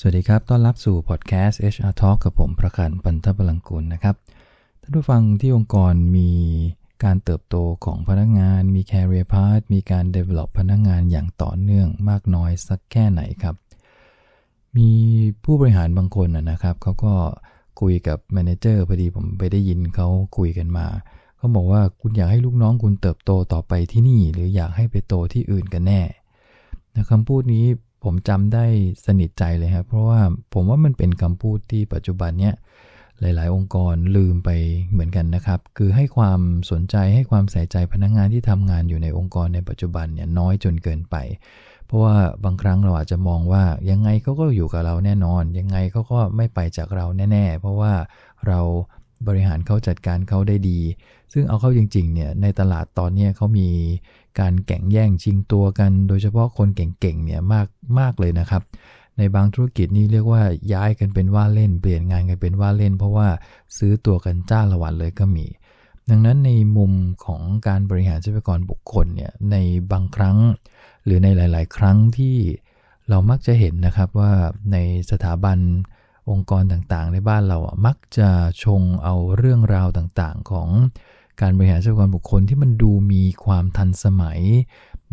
สวัสดีครับ ต้อนรับสู่พอดแคสต์ HR Talk กับผมประกันปันทบลังกุลนะครับ ท่านผู้ฟังที่องค์กรมีการเติบโตของพนักงาน มี career path มีการ develop พนักงานอย่างต่อเนื่องมากน้อยสักแค่ไหนครับ มีผู้บริหารบางคนนะครับ เขาก็คุยกับแมเนเจอร์พอดีผมไปได้ยินเขาคุยกันมา เขาบอกว่าคุณอยากให้ลูกน้องคุณเติบโตต่อไปที่นี่ หรืออยากให้ไปโตที่อื่นกันแน่นะคำพูดนี้ผมจำได้สนิทใจเลยครับเพราะว่าผมว่ามันเป็นคำพูดที่ปัจจุบันเนี้ยหลาย ๆ องค์กรลืมไปเหมือนกันนะครับ คือให้ความสนใจให้ความใส่ใจพนักงงานที่ทำงานอยู่ในองค์กรในปัจจุบันเนี่ยน้อยจนเกินไป เพราะว่าบางครั้งเราอาจจะมองว่ายังไงเขาก็อยู่กับเราแน่นอน ยังไงเขาก็ไม่ไปจากเราแน่ ๆ เพราะว่าเราบริหารเขาจัดการเขาได้ดี ซึ่งเอาเข้าจริงๆเนี่ย ในตลาดตอนนี้เขามีการแข่งแย่งชิงตัวกันโดยเฉพาะคนเก่งๆ เนี่ยมากมากเลยนะครับ ในบางธุรกิจนี่เรียกว่าย้ายกันเป็นว่าเล่น เปลี่ยนงานกันเป็นว่าเล่น เพราะว่าซื้อตัวกันจ้าละวันเลยก็มี ดังนั้นในมุมของการบริหารทรัพยากรบุคคลเนี่ยในบางครั้งหรือในหลายๆ ครั้งที่เรามักจะเห็นนะครับว่าในสถาบันองค์กรต่างๆ ในบ้านเราอ่ะมักจะชงเอาเรื่องราวต่างๆ ของการบริหารทรัพยากรบุคคลที่มันดูมีความทันสมัย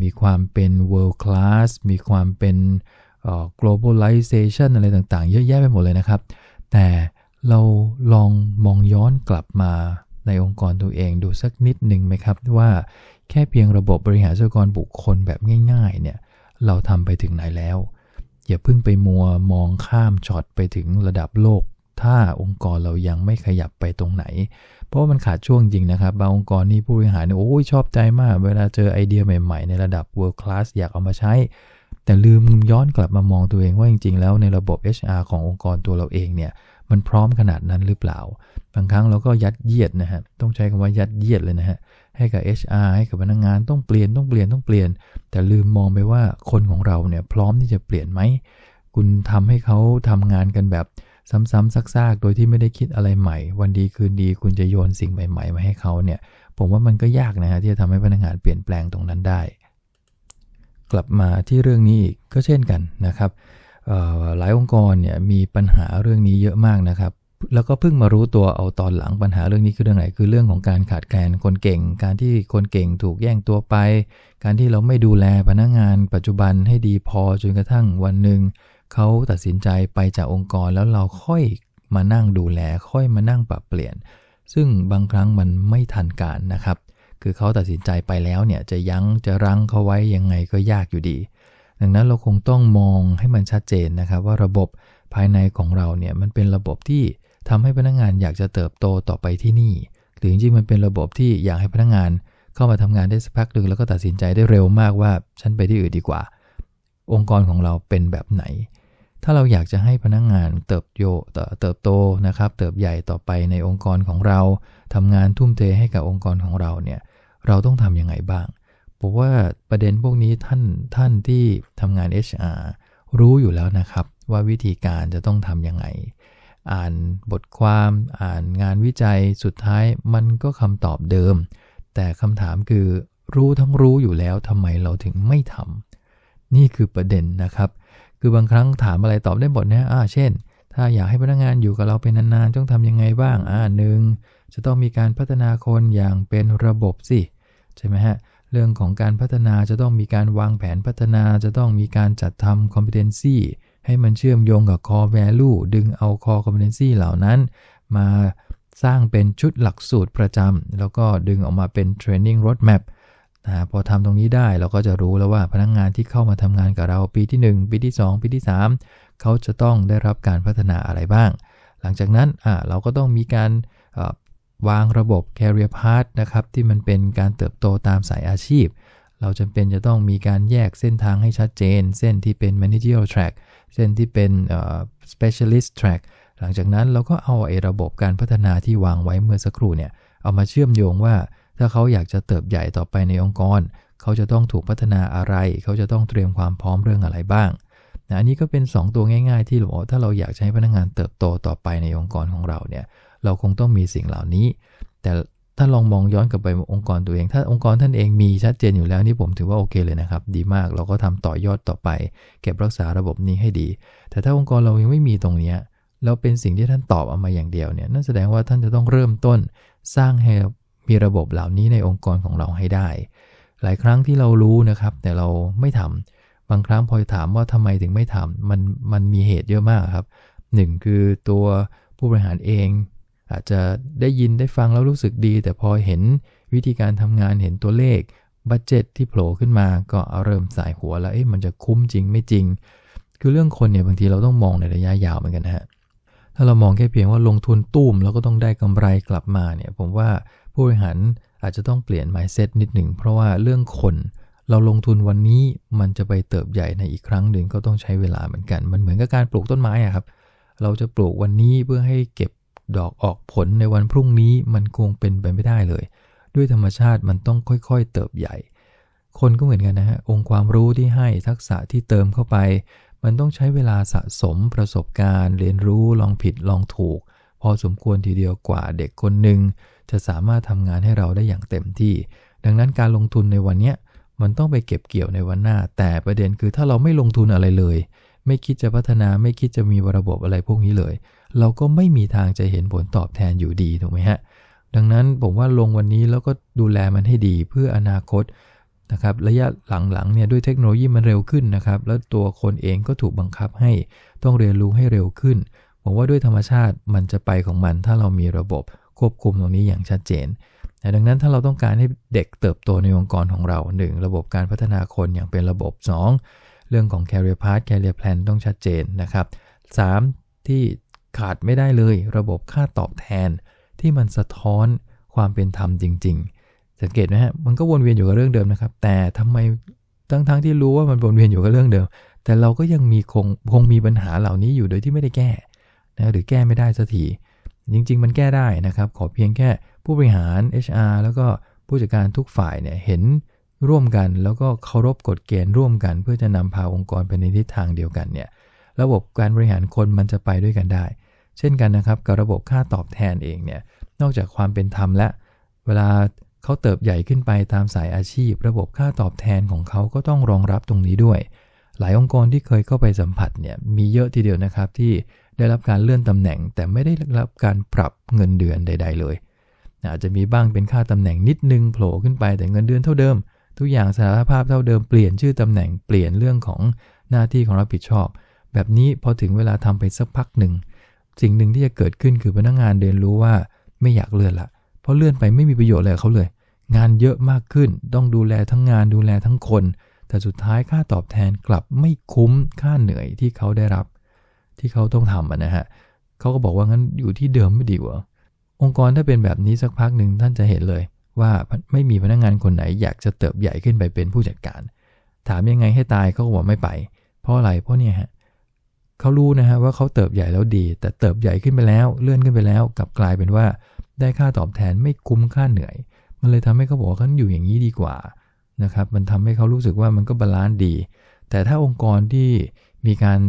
มีความเป็น world class มีความเป็น globalization อะไรต่างๆ เยอะแยะไปหมดเลยนะครับ แต่เราลองมองย้อนกลับมาในองค์กรตัวเองดูสักนิดหนึ่งไหมครับ ว่าแค่เพียงระบบบริหารทรัพยากรบุคคลแบบง่าย ๆ เนี่ยเราทำไปถึงไหนแล้ว อย่าเพิ่งไปมัวมองข้ามช็อตไปถึงระดับโลกถ้าองค์กรเรายังไม่ขยับไปตรงไหน เพราะว่ามันขาดช่วงจริงนะครับ บางองค์กรนี่ผู้บริหารเนี่ยโอ้ยชอบใจมาก เวลาเจอไอเดียใหม่ๆในระดับ world class อยากเอามาใช้ แต่ลืมย้อนกลับมามองตัวเองว่าจริงๆแล้วในระบบ HR ขององค์กรตัวเราเองเนี่ยมันพร้อมขนาดนั้นหรือเปล่า บางครั้งเราก็ยัดเยียดนะฮะต้องใช้คำว่ายัดเยียดเลยนะฮะให้กับ HR ให้กับพนักงงานต้องเปลี่ยนต้องเปลี่ยนต้องเปลี่ยน แต่ลืมมองไปว่าคนของเราเนี่ยพร้อมที่จะเปลี่ยนไหมคุณทำให้เขาทำงานกันแบบซ้ำๆซัก ๆ โดยที่ไม่ได้คิดอะไรใหม่ วันดีคืนดีคุณจะโยนสิ่งใหม่ ๆ มาให้เขาเนี่ยผมว่ามันก็ยากนะฮะที่จะทำให้พนักงานเปลี่ยนแปลงตรงนั้นได้ กลับมาที่เรื่องนี้ อีกก็เช่นกันนะครับ หลายองค์กรเนี่ยมีปัญหาเรื่องนี้เยอะมากนะครับ แล้วก็เพิ่งมารู้ตัวเอาตอนหลังปัญหาเรื่องนี้คือเรื่องไหนคือเรื่องของการขาดแคลนคนเก่ง การที่คนเก่งถูกแย่งตัวไป การที่เราไม่ดูแลพนักงงานปัจจุบันให้ดีพอจนกระทั่งวันหนึ่งเขาตัดสินใจไปจากองค์กรแล้วเราค่อยมานั่งดูแล ค่อยมานั่งปรับเปลี่ยน ซึ่งบางครั้งมันไม่ทันการนะครับ คือเขาตัดสินใจไปแล้วเนี่ยจะยัง้งจะรั้งเขาไว้ยังไงก็ยากอยู่ดี ดังนั้นเราคงต้องมองให้มันชัดเจนนะครับ ว่าระบบภายในของเราเนี่ยมันเป็นระบบที่ทำให้พนักงงานอยากจะเติบโตต่อไปที่นี่ หรือจริงๆมันเป็นระบบที่อยากให้พนักงงานเข้ามาทำงานได้สักพักหนึ่งแล้วก็ตัดสินใจได้เร็วมากว่าฉันไปที่อื่นดีกว่า องค์กรของเราเป็นแบบไหนถ้าเราอยากจะให้พนักงงานเติบโยเติบโตนะครับ เติบใหญ่ต่อไปในองค์กรของเรา ทำงานทุ่มเทให้กับองค์กรของเราเนี่ยเราต้องทํำยังไงบ้างผมว่าประเด็นพวกนี้ท่านท่านที่ทำงาน HR รู้อยู่แล้วนะครับ ว่าวิธีการจะต้องทํำยังไง อ่านบทความ อ่านงานวิจัยสุดท้ายมันก็คำตอบเดิม แต่คำถามคือ รู้ทั้งรู้อยู่แล้วทำไมเราถึงไม่ทำ นี่คือประเด็นนะครับคือบางครั้งถามอะไรตอบได้หมดนะอ่าเช่น ถ้าอยากให้พนักงงานอยู่กับเราเป็นนานๆ ต้องทํำยังไงบ้าง อ่าหนึ่ง จะต้องมีการพัฒนาคนอย่างเป็นระบบสิ ใช่ไหมฮะ เรื่องของการพัฒนาจะต้องมีการวางแผนพัฒนา จะต้องมีการจัดทำ competency ให้มันเชื่อมโยงกับ core value ดึงเอา core competency เหล่านั้นมาสร้างเป็นชุดหลักสูตรประจำแล้วก็ดึงออกมาเป็น training roadmap นะพอทำตรงนี้ได้เราก็จะรู้แล้วว่าพนักงงานที่เข้ามาทำงานกับเราปีที่ 1 ปีที่ 2 ปีที่3เขาจะต้องได้รับการพัฒนาอะไรบ้าง หลังจากนั้นอ่าเราก็ต้องมีการวางระบบ career path นะครับที่มันเป็นการเติบโตตามสายอาชีพ เราจาเป็นจะต้องมีการแยกเส้นทางให้ชัดเจน เส้นที่เป็น managerial track เส้นที่เป็น specialist track หลังจากนั้นเราก็เอาไอ้ระบบการพัฒนาที่วางไว้เมื่อสักครู่เนี่ยเอามาเชื่อมโยงว่าถ้าเขาอยากจะเติบใหญ่ต่อไปในองค์กร เขาจะต้องถูกพัฒนาอะไร เขาจะต้องเตรียมความพร้อมเรื่องอะไรบ้างนะอันนี้ก็เป็น 2 ตัวง่าย ๆที่เราถ้าเราอยากใช้พนักงงานเติบโตต่อไปในองค์กรของเราเนี่ย เราคงต้องมีสิ่งเหล่านี้ แต่ถ้าลองมองย้อนกลับไปองค์กรตัวเอง ถ้าองค์กรท่านเองมีชัดเจนอยู่แล้วนี่ผมถือว่าโอเคเลยนะครับ ดีมาก เราก็ทำต่อยอดต่อไป เก็บรักษาระบบนี้ให้ดี แต่ถ้าองค์กรเรายังไม่มีตรงนี้แล้วเป็นสิ่งที่ท่านตอบออกมาอย่างเดียวเนี่ยนั่นแสดงว่าท่านจะต้องเริ่มต้นสร้างให้มีระบบเหล่านี้ในองค์กรของเราให้ได้ หลายครั้งที่เรารู้นะครับ แต่เราไม่ทำ บางครั้งพอถามว่าทำไมถึงไม่ทำมันมันมีเหตุเยอะมากครับหนึ่งคือตัวผู้บริหารเอง อาจจะได้ยินได้ฟังแล้วรู้สึกดี แต่พอเห็นวิธีการทำงานเห็นตัวเลขบัตเจ็ตที่โผล่ขึ้นมาก็เาเริ่มสายหัวแล้วเอ๊ะมันจะคุ้มจริงไม่จริง คือเรื่องคนเนี่ยบางทีเราต้องมองในระยะยาวเหมือนกันนะฮะถ้าเรามองแค่เพียงว่าลงทุนตุ้ม แล้วก็ต้องได้กำไรกลับมาเนี่ยผมว่าผู้บริหารอาจจะต้องเปลี่ยน mindset นิดหนึ่ง เพราะว่าเรื่องคน เราลงทุนวันนี้มันจะไปเติบใหญ่ในอีกครั้งหนึ่งก็ต้องใช้เวลาเหมือนกัน มันเหมือนกับการปลูกต้นไม้อะครับ เราจะปลูกวันนี้เพื่อให้เก็บดอกออกผลในวันพรุ่งนี้มันคงเป็นไปไม่ได้เลย ด้วยธรรมชาติมันต้องค่อย ๆ เติบใหญ่ คนก็เหมือนกันนะฮะองค์ความรู้ที่ให้ทักษะที่เติมเข้าไป มันต้องใช้เวลาสะสมประสบการณ์ เรียนรู้ลองผิดลองถูกพอสมควรทีเดียวกว่าเด็กคนหนึ่ง จะสามารถทำงานให้เราได้อย่างเต็มที่ ดังนั้นการลงทุนในวันนี้มันต้องไปเก็บเกี่ยวในวันหน้า แต่ประเด็นคือถ้าเราไม่ลงทุนอะไรเลย ไม่คิดจะพัฒนาไม่คิดจะมีระบบอะไรพวกนี้เลย เราก็ไม่มีทางจะเห็นผลตอบแทนอยู่ดีถูกไหมฮะ ดังนั้นผมว่าลงวันนี้แล้วก็ดูแลมันให้ดีเพื่ออนาคตนะครับ ระยะหลังๆเนี่ยด้วยเทคโนโลยีมันเร็วขึ้นนะครับ แล้วตัวคนเองก็ถูกบังคับให้ต้องเรียนรู้ให้เร็วขึ้นผมว่าด้วยธรรมชาติมันจะไปของมัน ถ้าเรามีระบบควบคุมตรงนี้อย่างชัดเจนดังนั้นถ้าเราต้องการให้เด็กเติบโตในองค์กรของเรา 1. ระบบการพัฒนาคนอย่างเป็นระบบ 2. เรื่องของ career path career plan ต้องชัดเจนนะครับ 3. ที่ขาดไม่ได้เลย ระบบค่าตอบแทน ที่มันสะท้อนความเป็นธรรมจริง ๆ สังเกตไหมฮะมันก็วนเวียนอยู่กับเรื่องเดิมนะครับแต่ทำไมทั้งๆทที่รู้ว่ามันวนเวียนอยู่กับเรื่องเดิม แต่เราก็ยังมีคงคงมีปัญหาเหล่านี้อยู่โดยที่ไม่ได้แก้นะหรือแก้ไม่ได้สักที จริงๆ มันแก้ได้นะครับ ขอเพียงแค่ผู้บริหาร HR แล้วก็ผู้จัดการทุกฝ่ายเนี่ยเห็นร่วมกันแล้วก็เคารพกฎเกณฑ์ร่วมกัน เพื่อจะนำพาองค์กรไปในทิศทางเดียวกันเนี่ยระบบการบริหารคนมันจะไปด้วยกันได้ เช่นกันนะครับกับระบบค่าตอบแทนเองเนี่ยนอกจากความเป็นธรรมและ เวลาเขาเติบใหญ่ขึ้นไปตามสายอาชีพ ระบบค่าตอบแทนของเขาก็ต้องรองรับตรงนี้ด้วย หลายองค์กรที่เคยเข้าไปสัมผัสเนี่ยมีเยอะทีเดียวนะครับที่ได้รับการเลื่อนตำแหน่งแต่ไม่ได้รับการปรับเงินเดือนใด ๆ เลย อาจจะมีบ้างเป็นค่าตำแหน่งนิดนึงโผล่ขึ้นไปแต่เงินเดือนเท่าเดิม ทุกอย่างสารภาพเท่าเดิมเปลี่ยนชื่อตำแหน่งเปลี่ยนเรื่องของหน้าที่ของรับผิดชอบ แบบนี้พอถึงเวลาทำไปสักพักหนึ่งสิ่งหนึ่งที่จะเกิดขึ้นคือพนักงงานเรียนรู้ว่าไม่อยากเลื่อนละเพราะเลื่อนไปไม่มีประโยชน์อะไรเขาเลย งานเยอะมากขึ้นต้องดูแลทั้งงานดูแลทั้งคน แต่สุดท้ายค่าตอบแทนกลับไม่คุ้มค่าเหนื่อยที่เขาได้รับที่เขาต้องทำนะฮะเขาก็บอกว่างั้นอยู่ที่เดิมไม่ดีกว่า องค์กรถ้าเป็นแบบนี้สักพักหนึ่งท่านจะเห็นเลย ว่าไม่มีพนักงงานคนไหน อยากจะเติบใหญ่ขึ้นไปเป็นผู้จัดการ ถามยังไงให้ตายเขาก็บอกไม่ไป เพราะอะไรเพราะเนี่ยฮะเขารู้นะฮะว่าเขาเติบใหญ่แล้วดี แต่เติบใหญ่ขึ้นไปแล้ว เลื่อนขึ้นไปแล้วกลับกลายเป็นว่าได้ค่าตอบแทนไม่คุ้มค่าเหนื่อย มันเลยทำให้เขาบอกว่าเขาอยู่อย่างนี้ดีกว่านะครับ มันทำให้เขารู้สึกว่ามันก็บาลานซ์ดี แต่ถ้าองค์กรที่มีการ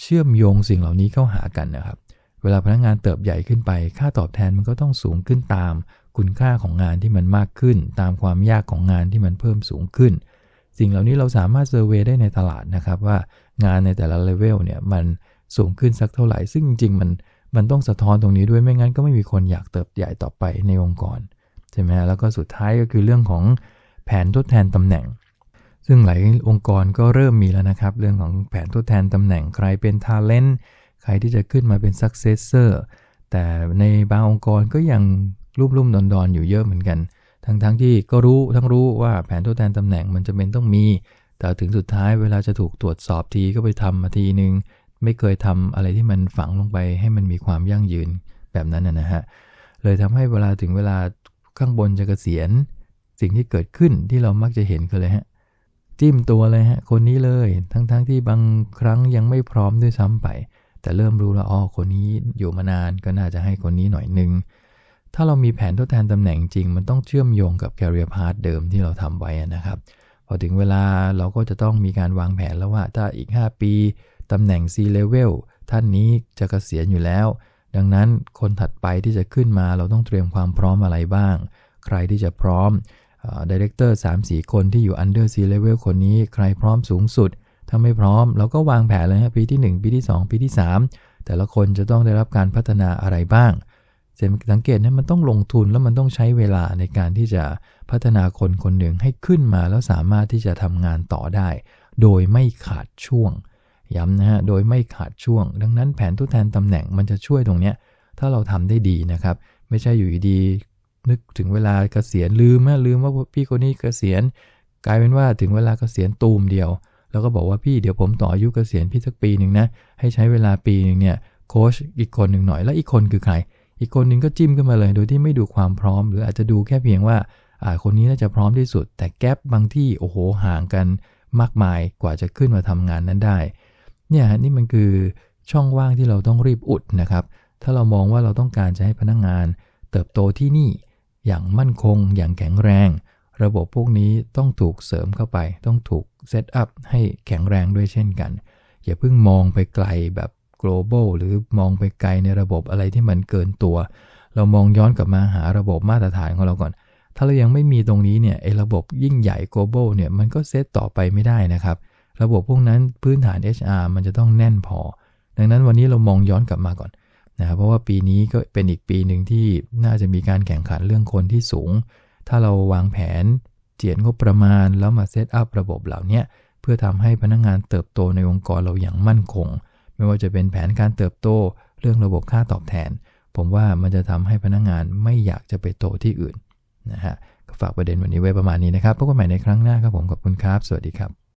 เชื่อมโยงสิ่งเหล่านี้เข้าหากันนะครับ เวลาพนักงงานเติบใหญ่ขึ้นไป ค่าตอบแทนมันก็ต้องสูงขึ้นตาม คุณค่าของงานที่มันมากขึ้น ตามความยากของงานที่มันเพิ่มสูงขึ้น สิ่งเหล่านี้เราสามารถเซอร์เวยได้ในตลาดนะครับว่างานในแต่ละเลเวลเนี่ยมันสูงขึ้นสักเท่าไหร่ซึ่งจริง ๆ มันมันต้องสะท้อนตรงนี้ด้วยไม่งั้นก็ไม่มีคนอยากเติบใหญ่ต่อไปในองค์กรใช่ไหมแล้วก็สุดท้ายก็คือเรื่องของแผนทดแทนตำแหน่งซึ่งหลายองค์กรก็เริ่มมีแล้วนะครับ เรื่องของแผนทดแทนตำแหน่งใครเป็นา a l e n t ใครที่จะขึ้นมาเป็น Successor แต่ในบางองค์กรก็ยังรุ่มๆดอนๆออยู่เยอะเหมือนกัน ทั้งๆทที่ก็รู้ทั้งรู้ว่าแผนทดแทนตำแหน่งมันจะเป็นต้องมี แต่ถึงสุดท้ายเวลาจะถูกตรวจสอบทีก็ไปทำมาทีนึง ไม่เคยทำอะไรที่มันฝังลงไปให้มันมีความยั่งยืนแบบนั้นนะฮะเลยทำให้เวลาถึงเวลาข้างบนจะกะเกษียณสิ่งที่เกิดขึ้นที่เรามักจะเห็นคือเลยฮะจิ้มตัวเลยฮะคนนี้เลยทั้งๆทที่บางครั้งยังไม่พร้อมด้วยซ้ำไป แต่เริ่มรู้แล้วอ๋อคนนี้อยู่มานาน ก็น่าจะให้คนนี้หน่อยนึงถ้าเรามีแผนทดแทนตำแหน่งจริง มันต้องเชื่อมโยงกับแ c เอร์พาร์ทเดิมที่เราทำไว้นะครับ พอถึงเวลาเราก็จะต้องมีการวางแผนแล้วว่าถ้าอีก 5 ปีตำแหน่ง C level ท่านนี้จะกะเกษียณอยู่แล้ว ดังนั้นคนถัดไปที่จะขึ้นมา เราต้องเตรียมความพร้อมอะไรบ้าง ใครที่จะพร้อมดีเรคเตอร์สามสี่คนที่อยู่อันเดอร์ซีเลเวล คนนี้ใครพร้อมสูงสุด ถ้าไม่พร้อมเราก็วางแผนเลยฮะปีที่ 1 ปีที่ 2 ปีที่ 3 แต่ละคนจะต้องได้รับการพัฒนาอะไรบ้างสังเกตนะมันต้องลงทุนแล้วมันต้องใช้เวลาในการที่จะพัฒนาคนคนหนึ่งให้ขึ้นมา แล้วสามารถที่จะทำงานต่อได้ โดยไม่ขาดช่วง ย้ำนะฮะโดยไม่ขาดช่วง ดังนั้นแผนทดแทนตำแหน่งมันจะช่วยตรงเนี้ย ถ้าเราทำได้ดีนะครับไม่ใช่อยู่ดีนึกถึงเวลาเกษียณลืมม่ลืมว่าพี่คนนี้เกษียณ กลายเป็นว่าถึงเวลาเกษียณตูมเดียว แล้วก็บอกว่าพี่เดี๋ยวผมต่ออายุเกษียณพี่สักปีหนึ่งนะให้ใช้เวลาปีหนึ่งเนี่ยโค้ชอีกคนหนึ่งหน่อยแล้วอีกคนคือใครอีกคนหนึ่งก็จิ้มขึ้นมาเลยโดยที่ไม่ดูความพร้อมหรืออาจจะดูแค่เพียงว่าอ่าคนนี้น่าจะพร้อมที่สุด แต่แกลบบางที่โอ้โหห่างกันมากมายกว่าจะขึ้นมาทำงานนั้นได้เนี่ยนี่มันคือช่องว่างที่เราต้องรีบอุดนะครับ ถ้าเรามองว่าเราต้องการจะให้พนักงงาน เติบโตที่นี่อย่างมั่นคงอย่างแข็งแรง ระบบพวกนี้ต้องถูกเสริมเข้าไป ต้องถูกเซตอัพให้แข็งแรงด้วยเช่นกันอย่าเพิ่งมองไปไกลแบบ global หรือมองไปไกลในระบบอะไรที่มันเกินตัว เรามองย้อนกลับมาหาระบบมาตรฐานของเราก่อน ถ้าเรายังไม่มีตรงนี้เนี่ยไอ้ระบบยิ่งใหญ่ global เนี่ยมันก็เซตต่อไปไม่ได้นะครับระบบพวกนั้นพื้นฐาน HR มันจะต้องแน่นพอ ดังนั้นวันนี้เรามองย้อนกลับมาก่อนนะครับเพราะว่าปีนี้ก็เป็นอีกปีหนึ่งที่น่าจะมีการแข่งขันเรื่องคนที่สูง ถ้าเราวางแผนเจียนงบประมาณ แล้วมาเซตอัพระบบเหล่านี้เพื่อทำให้พนักงงานเติบโตในองค์กรเราอย่างมั่นคง ไม่ว่าจะเป็นแผนการเติบโตเรื่องระบบค่าตอบแทน ผมว่ามันจะทำให้ พนักงงานไม่อยากจะไปโตที่อื่นนะฮะก็ฝากประเด็นวันนี้ไว้ประมาณนี้นะครับพบกันใหม่ในครั้งหน้าครับผมขอบคุณครับสวัสดีครับ